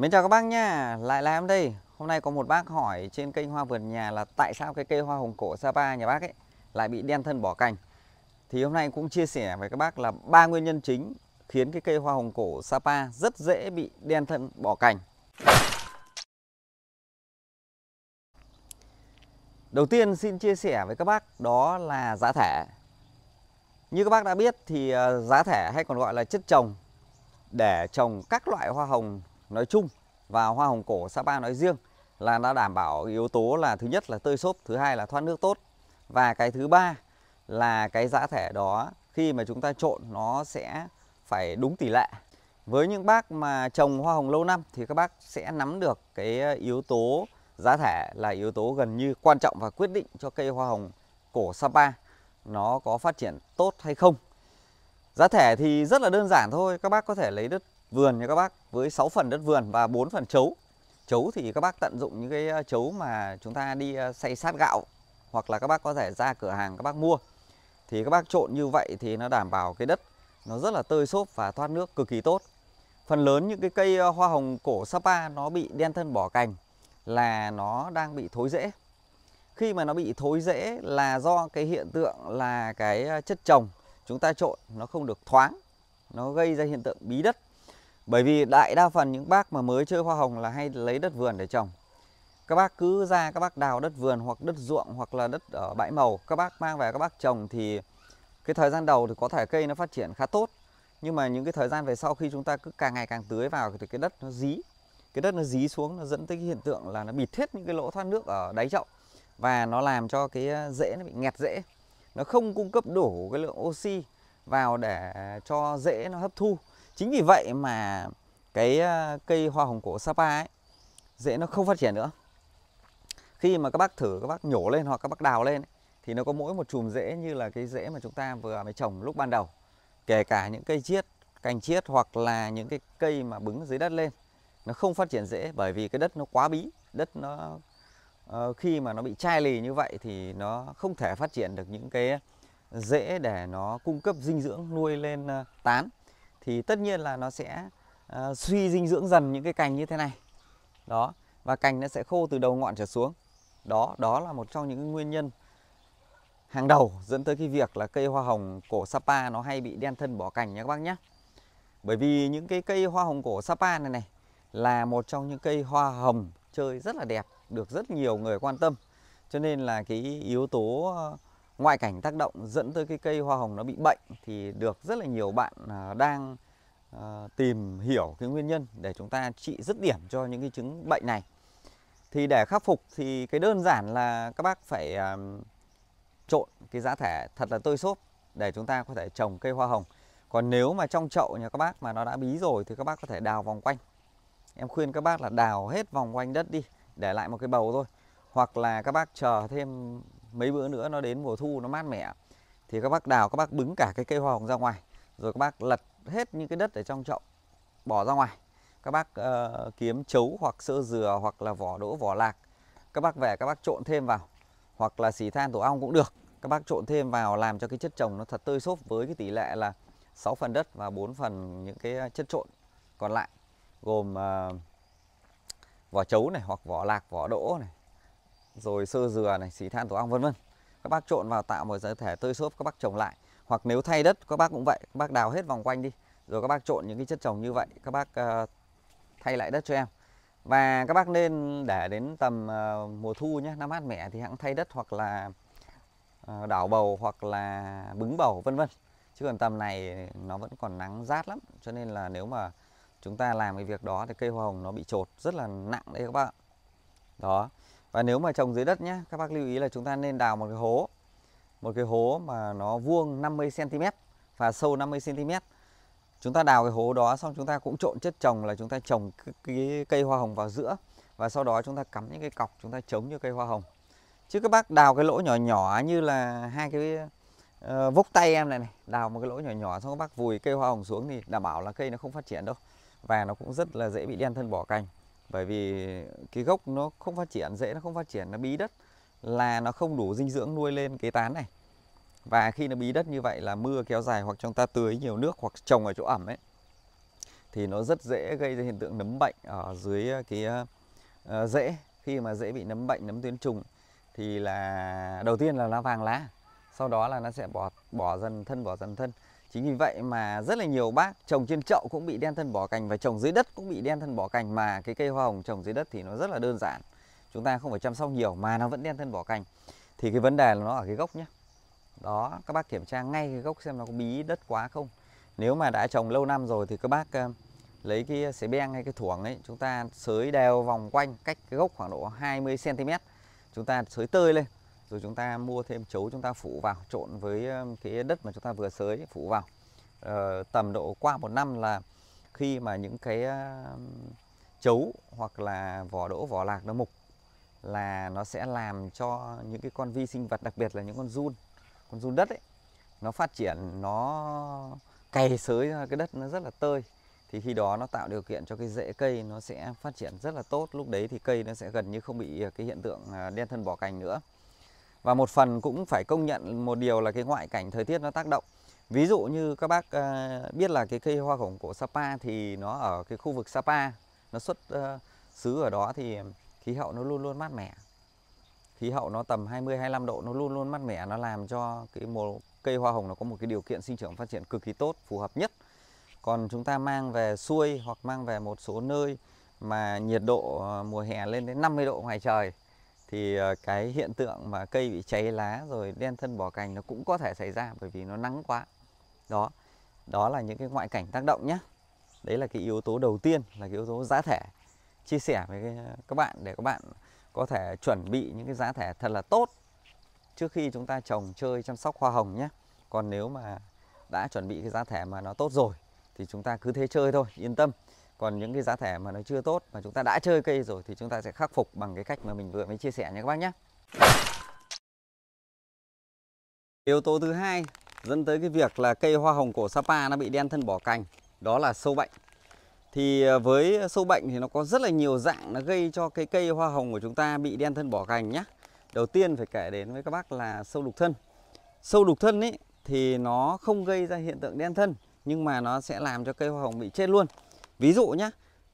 Mến chào các bác nha, lại là em đây Hôm nay có một bác hỏi trên kênh Hoa Vườn Nhà là tại sao cái cây hoa hồng cổ Sapa nhà bác ấy lại bị đen thân bỏ cành Thì hôm nay cũng chia sẻ với các bác là ba nguyên nhân chính khiến cái cây hoa hồng cổ Sapa rất dễ bị đen thân bỏ cành Đầu tiên xin chia sẻ với các bác đó là giá thể Như các bác đã biết thì ờ, giá thể hay còn gọi là chất trồng để trồng các loại hoa hồng nói chung và hoa hồng cổ Sapa nói riêng là đã đảm bảo yếu tố là thứ nhất là tơi xốp, thứ hai là thoát nước tốt và cái thứ ba là cái giá thể đó khi mà chúng ta trộn nó sẽ phải đúng tỷ lệ. Với những bác mà trồng hoa hồng lâu năm thì các bác sẽ nắm được cái yếu tố giá thể là yếu tố gần như quan trọng và quyết định cho cây hoa hồng cổ Sapa nó có phát triển tốt hay không. Giá thể thì rất là đơn giản thôi, các bác có thể lấy đất vườn nha các bác với 6 phần đất vườn và 4 phần chấu chấu thì các bác tận dụng những cái ờ, chấu mà chúng ta đi ờ, xay sát gạo hoặc là các bác có thể ra cửa hàng các bác mua thì các bác trộn như vậy thì nó đảm bảo cái đất nó rất là tơi xốp và thoát nước cực kỳ tốt phần lớn những cái cây ờ, hoa hồng cổ sapa nó bị đen thân bỏ cành là nó đang bị thối rễ khi mà nó bị thối rễ là do cái hiện tượng là cái chất trồng chúng ta trộn nó không được thoáng nó gây ra hiện tượng bí đất bởi vì đại đa phần những bác mà mới chơi hoa hồng là hay lấy đất vườn để trồng. Các bác cứ ra các bác đào đất vườn hoặc đất ruộng hoặc là đất ở bãi màu các bác mang về các bác trồng thì cái thời gian đầu thì có thể cây nó phát triển khá tốt nhưng mà những cái thời gian về sau khi chúng ta cứ càng ngày càng tưới vào thì cái đất nó dí cái đất nó dí xuống nó dẫn tới cái hiện tượng là nó bịt hết những cái lỗ thoát nước ở đáy chậu và nó làm cho cái rễ nó bị nghẹt rễ nó không cung cấp đủ cái lượng oxy vào để cho rễ nó hấp thu chính vì vậy mà cái ờ, cây hoa hồng cổ Sapa ấy dễ nó không phát triển nữa khi mà các bác thử các bác nhổ lên hoặc các bác đào lên ấy, thì nó có mỗi một chùm rễ như là cái rễ mà chúng ta vừa mới trồng lúc ban đầu kể cả những cây chiết cành chiết hoặc là những cái cây mà bứng dưới đất lên nó không phát triển dễ bởi vì cái đất nó quá bí đất nó uh, khi mà nó bị chai lì như vậy thì nó không thể phát triển được những cái rễ để nó cung cấp dinh dưỡng nuôi lên uh, tán thì tất nhiên là nó sẽ uh, suy dinh dưỡng dần những cái cành như thế này đó và cành nó sẽ khô từ đầu ngọn trở xuống đó đó là một trong những nguyên nhân hàng đầu dẫn tới cái việc là cây hoa hồng cổ sapa nó hay bị đen thân bỏ cành nhé các bác nhé bởi vì những cái cây hoa hồng cổ sapa này này là một trong những cây hoa hồng chơi rất là đẹp được rất nhiều người quan tâm cho nên là cái yếu tố ngoại cảnh tác động dẫn tới cái cây hoa hồng nó bị bệnh thì được rất là nhiều bạn à, đang à, tìm hiểu cái nguyên nhân để chúng ta trị dứt điểm cho những cái chứng bệnh này. Thì để khắc phục thì cái đơn giản là các bác phải à, trộn cái giá thể thật là tơi xốp để chúng ta có thể trồng cây hoa hồng. Còn nếu mà trong chậu nhà các bác mà nó đã bí rồi thì các bác có thể đào vòng quanh. Em khuyên các bác là đào hết vòng quanh đất đi, để lại một cái bầu thôi. Hoặc là các bác chờ thêm mấy bữa nữa nó đến mùa thu nó mát mẻ thì các bác đào các bác bứng cả cái cây hoa hồng ra ngoài rồi các bác lật hết những cái đất ở trong chậu bỏ ra ngoài các bác uh, kiếm chấu hoặc sơ dừa hoặc là vỏ đỗ vỏ lạc các bác về các bác trộn thêm vào hoặc là xỉ than tổ ong cũng được các bác trộn thêm vào làm cho cái chất trồng nó thật tơi xốp với cái tỷ lệ là 6 phần đất và 4 phần những cái ờ, chất trộn còn lại gồm uh, vỏ chấu này hoặc vỏ lạc vỏ đỗ này rồi sơ dừa này, xỉ than tổ ong vân vân. Các bác trộn vào tạo một giới thể tơi xốp các bác trồng lại. Hoặc nếu thay đất các bác cũng vậy, các bác đào hết vòng quanh đi. Rồi các bác trộn những cái chất trồng như vậy, các bác uh, thay lại đất cho em. Và các bác nên để đến tầm uh, mùa thu nhé, năm mát mẻ thì hãng thay đất hoặc là uh, đảo bầu hoặc là bứng bầu vân vân. Chứ còn tầm này nó vẫn còn nắng rát lắm, cho nên là nếu mà chúng ta làm cái việc đó thì cây hoa hồng nó bị trột rất là nặng đấy các bạn đó và nếu mà trồng dưới đất nhé các bác lưu ý là chúng ta nên đào một cái hố một cái hố mà nó vuông 50 cm và sâu 50 cm chúng ta đào cái hố đó xong chúng ta cũng trộn chất trồng là chúng ta trồng cái cây hoa hồng vào giữa và sau đó chúng ta cắm những cái cọc chúng ta chống như cây hoa hồng chứ các bác đào cái lỗ nhỏ nhỏ như là hai cái uh, vốc tay em này này đào một cái lỗ nhỏ nhỏ xong các bác vùi cây hoa hồng xuống thì đảm bảo là cây nó không phát triển đâu và nó cũng rất là dễ bị đen thân bỏ cành bởi vì cái gốc nó không phát triển dễ nó không phát triển nó bí đất là nó không đủ dinh dưỡng nuôi lên cái tán này và khi nó bí đất như vậy là mưa kéo dài hoặc chúng ta tưới nhiều nước hoặc trồng ở chỗ ẩm ấy thì nó rất dễ gây ra hiện tượng nấm bệnh ở dưới ờ, cái uh, rễ khi mà dễ bị nấm bệnh nấm tuyến trùng thì là đầu tiên là nó vàng lá sau đó là nó sẽ bỏ bỏ dần thân bỏ dần thân Chính vì vậy mà rất là nhiều bác trồng trên chậu cũng bị đen thân bỏ cành và trồng dưới đất cũng bị đen thân bỏ cành mà cái cây hoa hồng trồng dưới đất thì nó rất là đơn giản. Chúng ta không phải chăm sóc nhiều mà nó vẫn đen thân bỏ cành. Thì cái vấn đề là nó ở cái gốc nhé. Đó, các bác kiểm tra ngay cái gốc xem nó có bí đất quá không. Nếu mà đã trồng lâu năm rồi thì các bác lấy cái xế beng hay cái thuồng ấy, chúng ta sới đều vòng quanh cách cái gốc khoảng độ 20 cm. Chúng ta sới tơi lên rồi chúng ta mua thêm chấu chúng ta phủ vào trộn với cái đất mà chúng ta vừa sới phủ vào ờ, tầm độ qua một năm là khi mà những cái chấu hoặc là vỏ đỗ vỏ lạc nó mục là nó sẽ làm cho những cái con vi sinh vật đặc biệt là những con run con run đất ấy nó phát triển nó cày sới cái đất nó rất là tơi thì khi đó nó tạo điều kiện cho cái rễ cây nó sẽ phát triển rất là tốt lúc đấy thì cây nó sẽ gần như không bị ờ, cái hiện tượng ờ, đen thân bỏ cành nữa và một phần cũng phải công nhận một điều là cái ngoại cảnh thời tiết nó tác động ví dụ như các bác ờ, biết là cái cây hoa khổng của Sapa thì nó ở cái khu vực Sapa nó xuất ờ, xứ ở đó thì khí hậu nó luôn luôn mát mẻ khí hậu nó tầm 20 25 độ nó luôn luôn mát mẻ nó làm cho cái một cây hoa hồng nó có một cái điều kiện sinh trưởng phát triển cực kỳ tốt phù hợp nhất còn chúng ta mang về xuôi hoặc mang về một số nơi mà nhiệt độ ờ, mùa hè lên đến 50 độ ngoài trời thì ờ, cái hiện tượng mà cây bị cháy lá rồi đen thân bỏ cành nó cũng có thể xảy ra bởi vì nó nắng quá đó đó là những cái ngoại cảnh tác động nhé đấy là cái yếu tố đầu tiên là cái yếu tố giá thể chia sẻ với các bạn để các bạn có thể chuẩn bị những cái giá thể thật là tốt trước khi chúng ta trồng chơi chăm sóc hoa hồng nhé còn nếu mà đã chuẩn bị cái giá thể mà nó tốt rồi thì chúng ta cứ thế chơi thôi yên tâm còn những cái giá thẻ mà nó chưa tốt mà chúng ta đã chơi cây rồi thì chúng ta sẽ khắc phục bằng cái cách mà mình vừa mới chia sẻ nha các bác nhé yếu tố thứ hai dẫn tới cái việc là cây hoa hồng cổ Sapa nó bị đen thân bỏ cành đó là sâu bệnh thì ờ, với sâu bệnh thì nó có rất là nhiều dạng nó gây cho cái cây hoa hồng của chúng ta bị đen thân bỏ cành nhé đầu tiên phải kể đến với các bác là sâu đục thân sâu đục thân ấy thì nó không gây ra hiện tượng đen thân nhưng mà nó sẽ làm cho cây hoa hồng bị chết luôn ví dụ nhá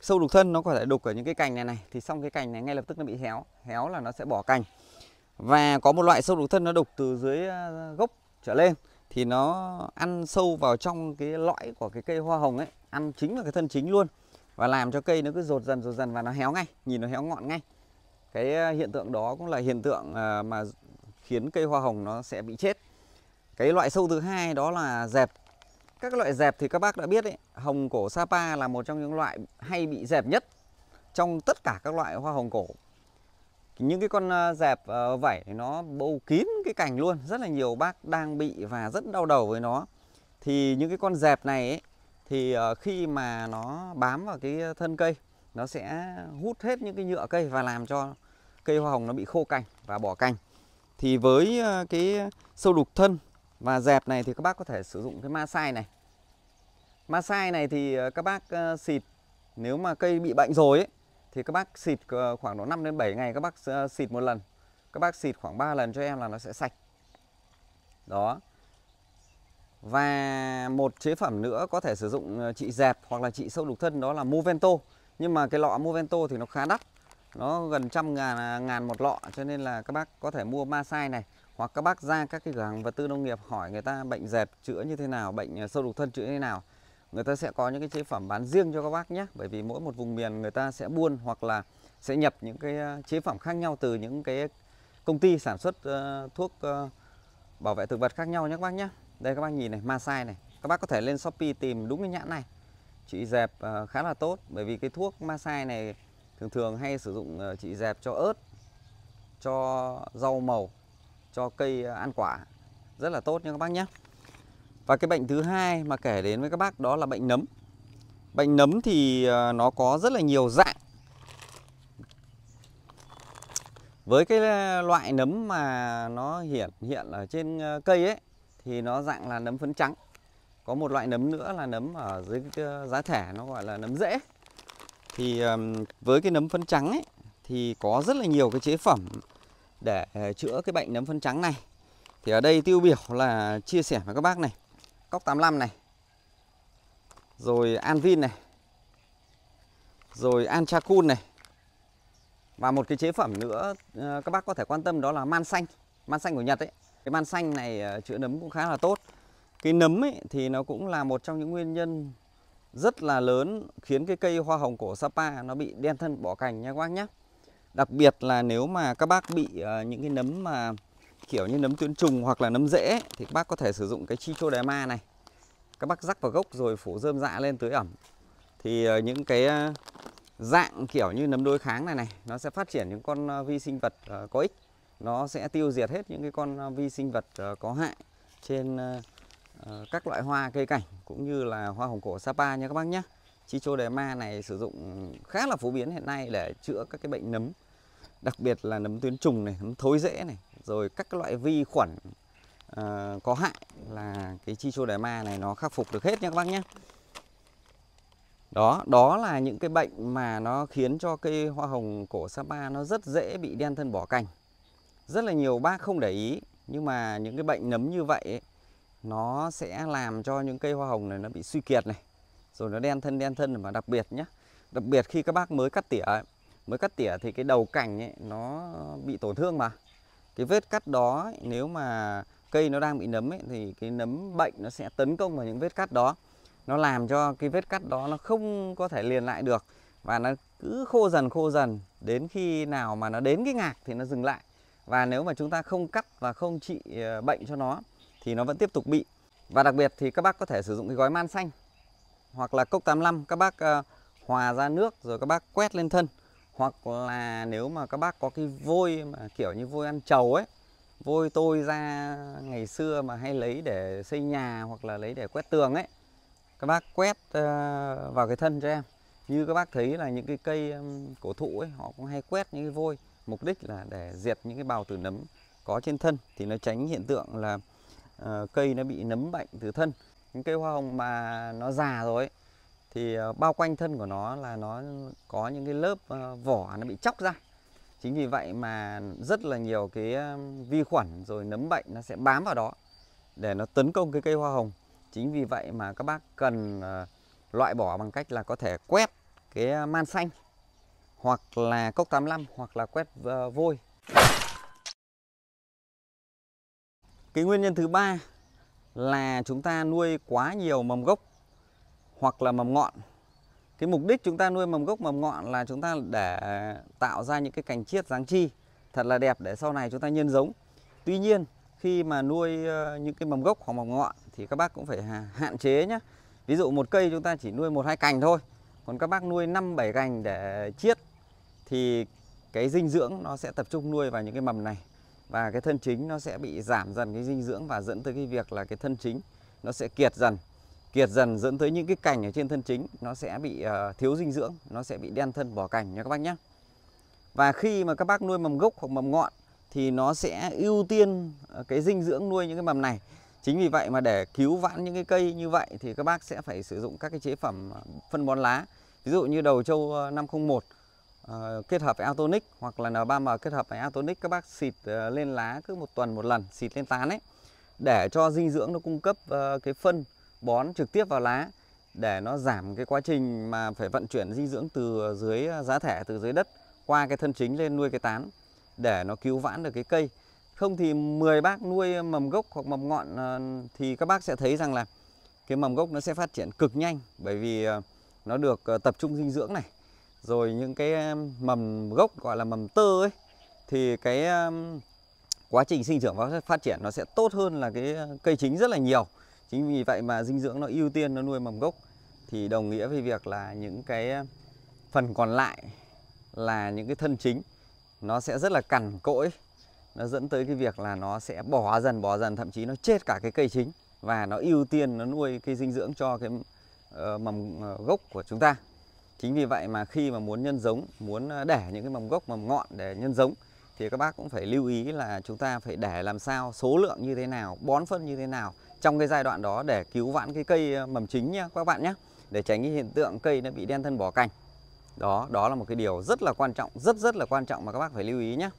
sâu đục thân nó có thể đục ở những cái cành này này thì xong cái cành này ngay lập tức nó bị héo héo là nó sẽ bỏ cành và có một loại sâu đục thân nó đục từ dưới à, gốc trở lên thì nó ăn sâu vào trong cái lõi của cái cây hoa hồng ấy ăn chính vào cái thân chính luôn và làm cho cây nó cứ rột dần rột dần và nó héo ngay nhìn nó héo ngọn ngay cái à, hiện tượng đó cũng là hiện tượng à, mà khiến cây hoa hồng nó sẽ bị chết cái loại sâu thứ hai đó là dẹp các loại dẹp thì các bác đã biết đấy, hồng cổ Sapa là một trong những loại hay bị dẹp nhất trong tất cả các loại hoa hồng cổ. Những cái con ờ, dẹp ờ, vảy nó bâu kín cái cành luôn, rất là nhiều bác đang bị và rất đau đầu với nó. Thì những cái con dẹp này ấy, thì ờ, khi mà nó bám vào cái thân cây, nó sẽ hút hết những cái nhựa cây và làm cho cây hoa hồng nó bị khô cành và bỏ cành. Thì với cái sâu đục thân và dẹp này thì các bác có thể sử dụng cái ma sai này Ma sai này thì ờ, các bác ờ, xịt Nếu mà cây bị bệnh rồi ấy, Thì các bác xịt ờ, khoảng độ 5 đến 7 ngày các bác xịt một lần Các bác xịt khoảng 3 lần cho em là nó sẽ sạch Đó Và một chế phẩm nữa có thể sử dụng trị dẹp hoặc là trị sâu đục thân đó là Movento Nhưng mà cái lọ Movento thì nó khá đắt Nó gần trăm ngàn, à, ngàn một lọ cho nên là các bác có thể mua ma sai này hoặc các bác ra các cái cửa hàng vật tư nông nghiệp hỏi người ta bệnh dẹp chữa như thế nào bệnh ờ, sâu đục thân chữa như thế nào người ta sẽ có những cái chế phẩm bán riêng cho các bác nhé bởi vì mỗi một vùng miền người ta sẽ buôn hoặc là sẽ nhập những cái ờ, chế phẩm khác nhau từ những cái công ty sản xuất ờ, thuốc bảo vệ thực vật khác nhau nhé các bác nhé đây các bác nhìn này Masai này các bác có thể lên Shopee tìm đúng cái nhãn này chị dẹp khá là tốt bởi vì cái thuốc Masai này thường thường hay sử dụng uh, chị dẹp cho ớt cho rau màu cho cây à, ăn quả rất là tốt nha các bác nhé. Và cái bệnh thứ hai mà kể đến với các bác đó là bệnh nấm. Bệnh nấm thì à, nó có rất là nhiều dạng. Với cái à, loại nấm mà nó hiện hiện ở trên cây ấy thì nó dạng là nấm phấn trắng. Có một loại nấm nữa là nấm ở dưới giá thể nó gọi là nấm rễ. Thì với cái nấm phấn trắng ấy thì có rất là nhiều cái chế phẩm để ờ, chữa cái bệnh nấm phân trắng này thì ở đây tiêu biểu là chia sẻ với các bác này cóc 85 này rồi Anvin này rồi Antracun này và một cái chế phẩm nữa ờ, các bác có thể quan tâm đó là man xanh man xanh của Nhật ấy cái man xanh này ờ, chữa nấm cũng khá là tốt cái nấm ấy thì nó cũng là một trong những nguyên nhân rất là lớn khiến cái cây hoa hồng cổ Sapa nó bị đen thân bỏ cành nha các bác nhé Đặc biệt là nếu mà các bác bị uh, những cái nấm mà kiểu như nấm tuyến trùng hoặc là nấm rễ thì các bác có thể sử dụng cái chi chô ma này. Các bác rắc vào gốc rồi phủ rơm dạ lên tưới ẩm. Thì uh, những cái uh, dạng kiểu như nấm đối kháng này này nó sẽ phát triển những con vi sinh vật có ích. Nó sẽ tiêu diệt hết những cái con vi sinh vật có hại trên các loại hoa cây cảnh cũng như là hoa hồng cổ Sapa nha các bác nhé. ma này sử dụng khá là phổ biến hiện nay để chữa các cái bệnh nấm đặc biệt là nấm tuyến trùng này nấm thối rễ này rồi các loại vi khuẩn à, có hại là cái chi chô đài ma này nó khắc phục được hết nha các bác nhé đó đó là những cái bệnh mà nó khiến cho cây hoa hồng cổ sapa nó rất dễ bị đen thân bỏ cành rất là nhiều bác không để ý nhưng mà những cái bệnh nấm như vậy ấy, nó sẽ làm cho những cây hoa hồng này nó bị suy kiệt này rồi nó đen thân đen thân mà đặc biệt nhé đặc biệt khi các bác mới cắt tỉa ấy, mới cắt tỉa thì cái đầu cành ấy, nó bị tổn thương mà cái vết cắt đó nếu mà cây nó đang bị nấm ấy, thì cái nấm bệnh nó sẽ tấn công vào những vết cắt đó nó làm cho cái vết cắt đó nó không có thể liền lại được và nó cứ khô dần khô dần đến khi nào mà nó đến cái ngạc thì nó dừng lại và nếu mà chúng ta không cắt và không trị ờ, bệnh cho nó thì nó vẫn tiếp tục bị và đặc biệt thì các bác có thể sử dụng cái gói man xanh hoặc là cốc 85 các bác ờ, hòa ra nước rồi các bác quét lên thân hoặc là nếu mà các bác có cái vôi mà kiểu như vôi ăn trầu ấy vôi tôi ra ngày xưa mà hay lấy để xây nhà hoặc là lấy để quét tường ấy các bác quét ờ, vào cái thân cho em như các bác thấy là những cái cây cổ thụ ấy họ cũng hay quét những cái vôi mục đích là để diệt những cái bào tử nấm có trên thân thì nó tránh hiện tượng là ờ, cây nó bị nấm bệnh từ thân những cây hoa hồng mà nó già rồi ấy, thì ờ, bao quanh thân của nó là nó có những cái lớp ờ, vỏ nó bị chóc ra chính vì vậy mà rất là nhiều cái ờ, vi khuẩn rồi nấm bệnh nó sẽ bám vào đó để nó tấn công cái cây hoa hồng chính vì vậy mà các bác cần loại bỏ bằng cách là có thể quét cái man xanh hoặc là cốc 85 hoặc là quét vôi cái nguyên nhân thứ ba là chúng ta nuôi quá nhiều mầm gốc hoặc là mầm ngọn cái mục đích chúng ta nuôi mầm gốc mầm ngọn là chúng ta để tạo ra những cái cành chiết dáng chi thật là đẹp để sau này chúng ta nhân giống tuy nhiên khi mà nuôi ờ, những cái mầm gốc hoặc mầm ngọn thì các bác cũng phải hạn chế nhé ví dụ một cây chúng ta chỉ nuôi một hai cành thôi còn các bác nuôi 5 7 cành để chiết thì cái dinh dưỡng nó sẽ tập trung nuôi vào những cái mầm này và cái thân chính nó sẽ bị giảm dần cái dinh dưỡng và dẫn tới cái việc là cái thân chính nó sẽ kiệt dần kiệt dần dẫn tới những cái cành ở trên thân chính nó sẽ bị uh, thiếu dinh dưỡng nó sẽ bị đen thân bỏ cành nha các bác nhé và khi mà các bác nuôi mầm gốc hoặc mầm ngọn thì nó sẽ ưu tiên ờ, cái dinh dưỡng nuôi những cái mầm này chính vì vậy mà để cứu vãn những cái cây như vậy thì các bác sẽ phải sử dụng các cái chế phẩm ờ, phân bón lá ví dụ như đầu châu 501 uh, kết hợp với Autonic hoặc là N3M kết hợp với Autonic các bác xịt uh, lên lá cứ một tuần một lần xịt lên tán ấy để cho dinh dưỡng nó cung cấp uh, cái phân bón trực tiếp vào lá để nó giảm cái quá trình mà phải vận chuyển dinh dưỡng từ dưới à, giá thể từ dưới đất qua cái thân chính lên nuôi cái tán để nó cứu vãn được cái cây. Không thì 10 bác nuôi mầm gốc hoặc mầm ngọn à, thì các bác sẽ thấy rằng là cái mầm gốc nó sẽ phát triển cực nhanh bởi vì à, nó được tập trung dinh dưỡng này. Rồi những cái mầm gốc gọi là mầm tơ ấy thì cái quá trình sinh trưởng và phát triển nó sẽ tốt hơn là cái cây chính rất là nhiều chính vì vậy mà dinh dưỡng nó ưu tiên nó nuôi mầm gốc thì đồng nghĩa với việc là những cái ờ, phần còn lại là những cái thân chính nó sẽ rất là cằn cỗi nó dẫn tới cái việc là nó sẽ bỏ dần bỏ dần thậm chí nó chết cả cái cây chính và nó ưu tiên nó nuôi cái dinh dưỡng cho cái uh, mầm ờ, gốc của chúng ta chính vì vậy mà khi mà muốn nhân giống muốn để những cái mầm gốc mầm ngọn để nhân giống thì các bác cũng phải lưu ý là chúng ta phải để làm sao số lượng như thế nào bón phân như thế nào trong cái giai đoạn đó để cứu vãn cái cây ờ, mầm chính nhé các bạn nhé để tránh cái hiện tượng cây nó bị đen thân bỏ cành đó đó là một cái điều rất là quan trọng rất rất là quan trọng mà các bác phải lưu ý nhé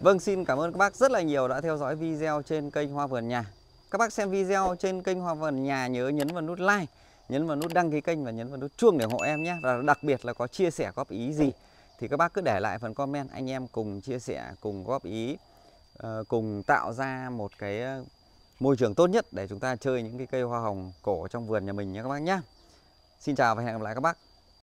Vâng xin cảm ơn các bác rất là nhiều đã theo dõi video trên kênh Hoa Vườn Nhà các bác xem video trên kênh Hoa Vườn Nhà nhớ nhấn vào nút like nhấn vào nút đăng ký kênh và nhấn vào nút chuông để ủng hộ em nhé và đặc biệt là có chia sẻ góp ý gì thì các bác cứ để lại phần comment anh em cùng chia sẻ cùng góp ý ờ, cùng tạo ra một cái môi trường tốt nhất để chúng ta chơi những cái cây hoa hồng cổ trong vườn nhà mình nhé các bác nhé. Xin chào và hẹn gặp lại các bác.